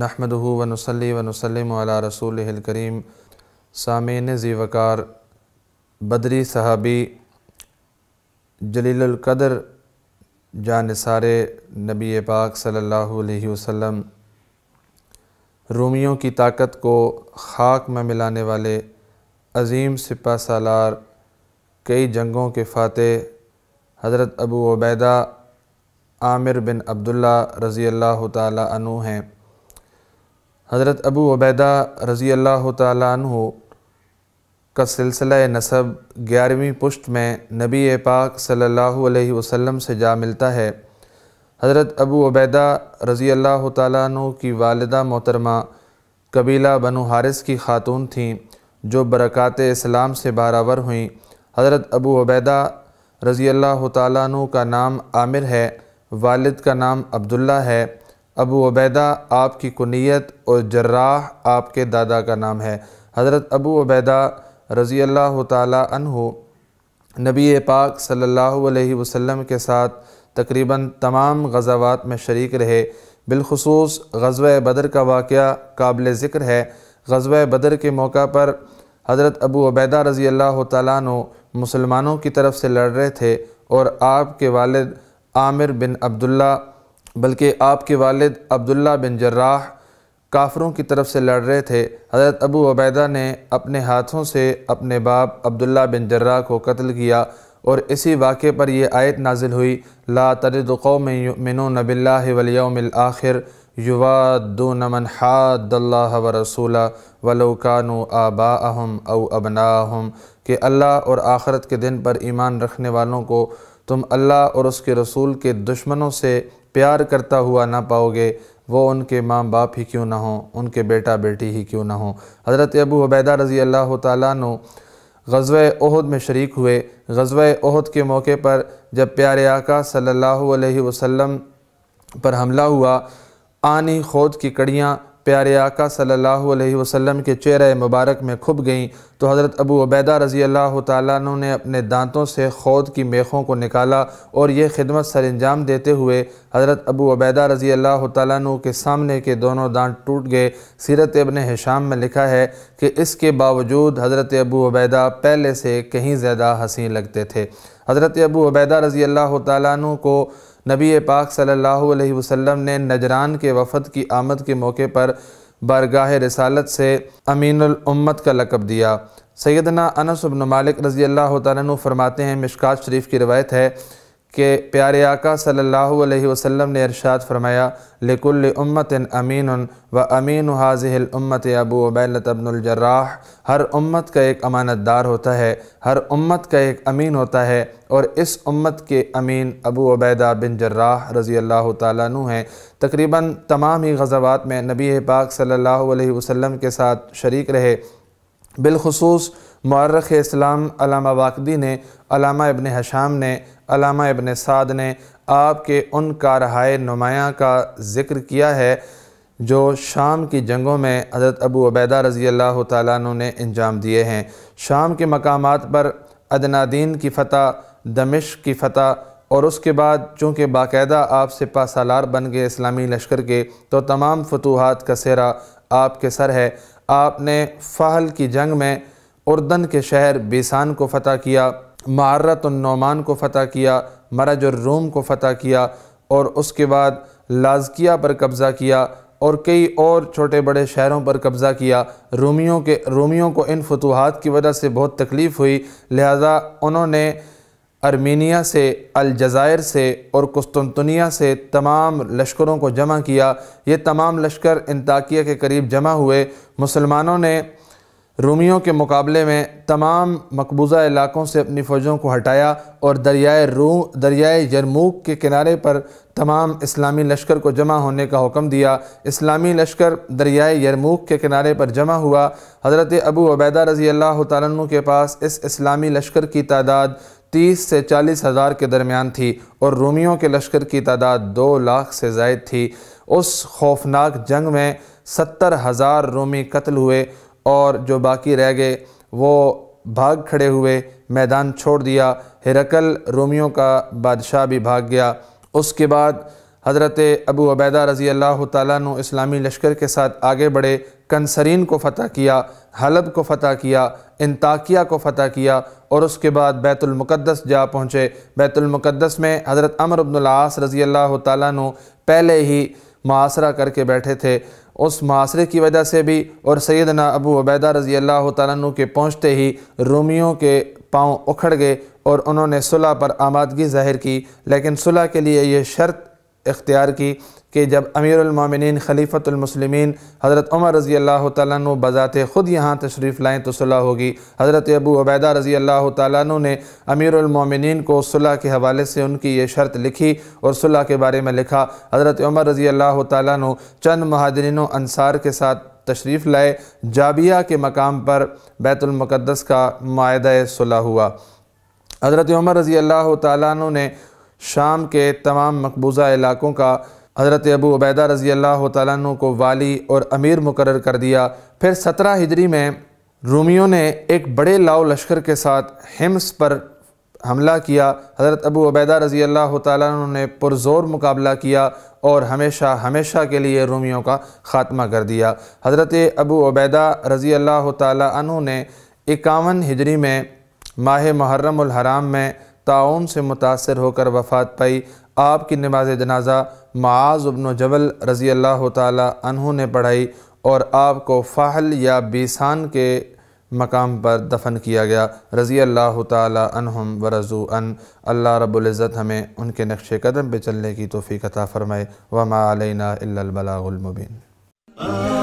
نحمد ون ولی و سلم ولی رسول کریم سامعین زیوکار بدری صحابی جلیل القدر سارے نبی پاک صلی اللہ علیہ وسلم رومیوں کی طاقت کو خاک میں ملانے والے عظیم سپہ سالار کئی جنگوں کے فاتح حضرت ابو عبیدہ عامر بن عبداللہ رضی اللہ تعالی عنہ ہیں حضرت ابو عبیدہ رضی اللہ تعالیٰ عنہ کا سلسلہ نصب گیارہویں پشت میں نبی پاک صلی اللہ علیہ وسلم سے جا ملتا ہے حضرت ابو عبیدہ رضی اللہ تعالیٰ عنہ کی والدہ محترمہ قبیلہ بنو حارس حارث کی خاتون تھیں جو برکات اسلام سے باراور ہوئیں حضرت ابو عبیدہ رضی اللہ تعالیٰ عنہ کا نام عامر ہے والد کا نام عبداللہ ہے ابو عبیدہ آپ کی کنیت اور جراح آپ کے دادا کا نام ہے حضرت ابو عبیدہ رضی اللہ تعالی عنہ نبی پاک صلی اللہ علیہ وسلم کے ساتھ تقریباً تمام غزوات میں شریک رہے بالخصوص غزوہ بدر کا واقعہ قابل ذکر ہے غزوہ بدر کے موقع پر حضرت ابو عبیدہ رضی اللہ تعالیٰ عنہ مسلمانوں کی طرف سے لڑ رہے تھے اور آپ کے والد عامر بن عبداللہ بلکہ آپ کے والد عبداللہ بن جراح کافروں کی طرف سے لڑ رہے تھے حضرت ابو عبیدہ نے اپنے ہاتھوں سے اپنے باپ عبداللہ بن جراح کو قتل کیا اور اسی واقعے پر یہ آیت نازل ہوئی لا ترد قوم یؤمنون باللہ والیوم الآخر یوادون من حاد اللہ ورسولہ ولو کانو آباءہم او ابناہم کہ اللہ اور آخرت کے دن پر ایمان رکھنے والوں کو تم اللہ اور اس کے رسول کے دشمنوں سے پیار کرتا ہوا نہ پاؤ گے وہ ان کے ماں باپ ہی کیوں نہ ہوں ان کے بیٹا بیٹی ہی کیوں نہ ہوں حضرت ابو عبیدہ رضی اللہ تعالیٰ نے غزوہ احد میں شریک ہوئے غزوہ احد کے موقع پر جب پیارے آقا صلی اللہ علیہ وسلم پر حملہ ہوا آنی خود کی کڑیاں پیارے آقا صلی اللہ علیہ وسلم کے چہرہ مبارک میں کھب گئیں تو حضرت ابو عبیدہ رضی اللہ تعالیٰ نے اپنے دانتوں سے خود کی میخوں کو نکالا اور یہ خدمت سر انجام دیتے ہوئے حضرت ابو عبیدہ رضی اللہ تعالیٰ عنہ کے سامنے کے دونوں دانت ٹوٹ گئے سیرت ابن حشام میں لکھا ہے کہ اس کے باوجود حضرت ابو عبیدہ پہلے سے کہیں زیادہ حسین لگتے تھے حضرت ابو عبیدہ رضی اللہ تعالیٰ عنہ کو نبی پاک صلی اللہ علیہ وسلم نے نجران کے وفد کی آمد کے موقع پر برگاہ رسالت سے امین الامت کا لقب دیا سیدنا انس بن مالک رضی اللہ تعالیٰ فرماتے ہیں مشکات شریف کی روایت ہے کہ پیارے آقا صلی اللہ علیہ وسلم نے ارشاد فرمایا لکل امت امین و امین حاضح الامت ابو عبیلت ابن الجراح ہر امت کا ایک امانت دار ہوتا ہے ہر امت کا ایک امین ہوتا ہے اور اس امت کے امین ابو عبیدہ بن جراح رضی اللہ تعالیٰ عنہ ہیں تقریباً تمام ہی غزوات میں نبی پاک صلی اللہ علیہ وسلم کے ساتھ شریک رہے بالخصوص معرخ اسلام علامہ واقدی نے علامہ ابن حشام نے علامہ ابن سعد نے آپ کے ان کارہائے نمایاں کا ذکر کیا ہے جو شام کی جنگوں میں حضرت ابو عبیدہ رضی اللہ تعالیٰ عنہ نے انجام دیے ہیں شام کے مقامات پر ادنادین کی فتح دمشق کی فتح اور اس کے بعد چونکہ باقاعدہ آپ سے سالار بن گئے اسلامی لشکر کے تو تمام فتوحات کا سیرہ آپ کے سر ہے آپ نے فہل کی جنگ میں اردن کے شہر بیسان کو فتح کیا معرت النعمان کو فتح کیا مرج الروم کو فتح کیا اور اس کے بعد لازکیہ پر قبضہ کیا اور کئی اور چھوٹے بڑے شہروں پر قبضہ کیا رومیوں کے رومیوں کو ان فتوحات کی وجہ سے بہت تکلیف ہوئی لہذا انہوں نے ارمینیا سے الجزائر سے اور قسطنطنیہ سے تمام لشکروں کو جمع کیا یہ تمام لشکر انطاقیہ کے قریب جمع ہوئے مسلمانوں نے رومیوں کے مقابلے میں تمام مقبوضہ علاقوں سے اپنی فوجوں کو ہٹایا اور دریائے رو دریائے یرموک کے کنارے پر تمام اسلامی لشکر کو جمع ہونے کا حکم دیا اسلامی لشکر دریائے یرموک کے کنارے پر جمع ہوا حضرت ابو عبیدہ رضی اللہ عنہ کے پاس اس اسلامی لشکر کی تعداد تیس سے چالیس ہزار کے درمیان تھی اور رومیوں کے لشکر کی تعداد دو لاکھ سے زائد تھی اس خوفناک جنگ میں ستر ہزار رومی قتل ہوئے اور جو باقی رہ گئے وہ بھاگ کھڑے ہوئے میدان چھوڑ دیا ہرکل رومیوں کا بادشاہ بھی بھاگ گیا اس کے بعد حضرت ابو عبیدہ رضی اللہ تعالیٰ نے اسلامی لشکر کے ساتھ آگے بڑھے کنسرین کو فتح کیا حلب کو فتح کیا انطاقیہ کو فتح کیا اور اس کے بعد بیت المقدس جا پہنچے بیت المقدس میں حضرت عمر بن العاص رضی اللہ تعالیٰ تعالیٰنہ پہلے ہی معاصرہ کر کے بیٹھے تھے اس معاصرے کی وجہ سے بھی اور سیدنا ابو عبیدہ رضی اللہ تعالیٰ کے پہنچتے ہی رومیوں کے پاؤں اکھڑ گئے اور انہوں نے صلح پر آمادگی ظاہر کی لیکن صلح کے لیے یہ شرط اختیار کی کہ جب امیر المومنین خلیفۃ المسلمین حضرت عمر رضی اللہ تعالیٰ بذات خود یہاں تشریف لائیں تو صلح ہوگی حضرت ابو عبیدہ رضی اللہ تعالیٰ عنہ نے امیر المومنین کو صلح کے حوالے سے ان کی یہ شرط لکھی اور صلح کے بارے میں لکھا حضرت عمر رضی اللہ تعالیٰ چند مہاجرین و انصار کے ساتھ تشریف لائے جابیہ کے مقام پر بیت المقدس کا معاہدہ صلح ہوا حضرت عمر رضی اللہ تعالیٰ عنہ نے شام کے تمام مقبوضہ علاقوں کا حضرت ابو عبیدہ رضی اللہ تعالیٰ عنہ کو والی اور امیر مقرر کر دیا پھر سترہ ہجری میں رومیوں نے ایک بڑے لاؤ لشکر کے ساتھ ہمس پر حملہ کیا حضرت ابو عبیدہ رضی اللہ تعالیٰ عنہ نے پرزور مقابلہ کیا اور ہمیشہ ہمیشہ کے لیے رومیوں کا خاتمہ کر دیا حضرت ابو عبیدہ رضی اللہ تعالیٰ عنہ نے اکاون ہجری میں ماہ محرم الحرام میں تعاون سے متاثر ہو کر وفات پائی آپ کی نماز جنازہ معاذ ابن جبل رضی اللہ تعالی عنہ نے پڑھائی اور آپ کو فحل یا بیسان کے مقام پر دفن کیا گیا رضی اللہ تعالی عنہم ورزو ان اللہ رب العزت ہمیں ان کے نقش قدم پہ چلنے کی توفیق عطا فرمائے وما علینا البلاغ البلاغلمبین